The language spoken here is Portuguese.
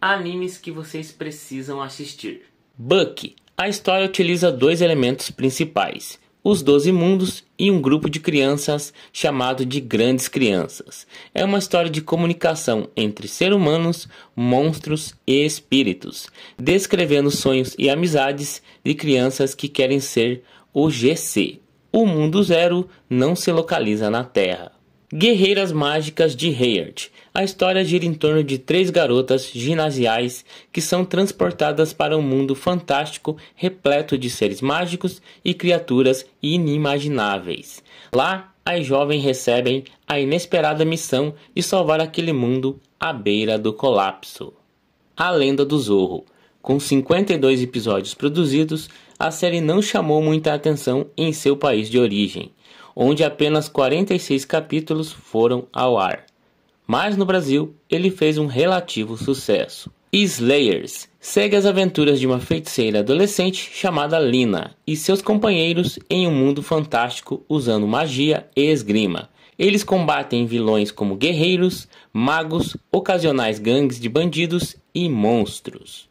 animes que vocês precisam assistir. Buck. A história utiliza dois elementos principais: os Doze Mundos e um grupo de crianças chamado de Grandes Crianças. É uma história de comunicação entre seres humanos, monstros e espíritos, descrevendo sonhos e amizades de crianças que querem ser o GC. O Mundo Zero não se localiza na Terra. Guerreiras Mágicas de Hayard. A história gira em torno de três garotas ginasiais que são transportadas para um mundo fantástico repleto de seres mágicos e criaturas inimagináveis. Lá, as jovens recebem a inesperada missão de salvar aquele mundo à beira do colapso. A Lenda do Zorro. Com 52 episódios produzidos, a série não chamou muita atenção em seu país de origem onde apenas 46 capítulos foram ao ar. Mas no Brasil, ele fez um relativo sucesso. Slayers segue as aventuras de uma feiticeira adolescente chamada Lina e seus companheiros em um mundo fantástico usando magia e esgrima. Eles combatem vilões como guerreiros, magos, ocasionais gangues de bandidos e monstros.